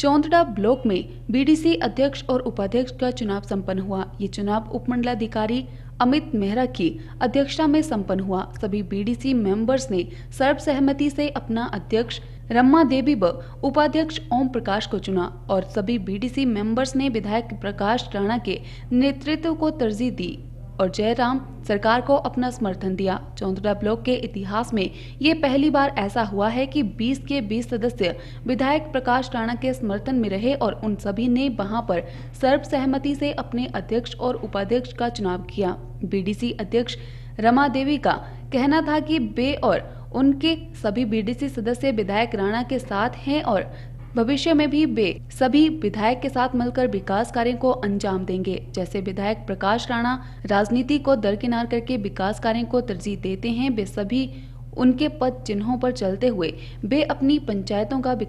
चौंदड़ा block में BDC अध्यक्ष और उपाध्यक्ष का चुनाव संपन्न हुआ ये चुनाव उपमंडलाधिकारी अमित मेहरा की अध्यक्षता में संपन्न हुआ सभी बीडीसी मेंबर्स ने सर्वसहमति से अपना अध्यक्ष रम्मा देवी व उपाध्यक्ष ओम प्रकाश को चुना और सभी बीडीसी मेंबर्स ने विधायक प्रकाश राणा के नेतृत्व को तरजीह दी और जयराम सरकार को अपना समर्थन दिया चौंतरा ब्लॉक के इतिहास में ये पहली बार ऐसा हुआ है कि 20 के 20 सदस्य विधायक प्रकाश राणा के समर्थन में रहे और उन सभी ने वहां पर सर्वसहमति से अपने अध्यक्ष और उपाध्यक्ष का चुनाव किया बीडीसी अध्यक्ष रमा देवी का कहना था कि बे और उनके सभी बीडीसी सदस्य विधायक राणा के साथ हैं और भविष्य में भी वे सभी विधायक के साथ मिलकर विकास कार्य को अंजाम देंगे जैसे विधायक प्रकाश राणा राजनीति को दरकिनार करके विकास कार्य को तरजीह देते हैं वे सभी उनके पद चिन्हों पर चलते हुए वे अपनी पंचायतों का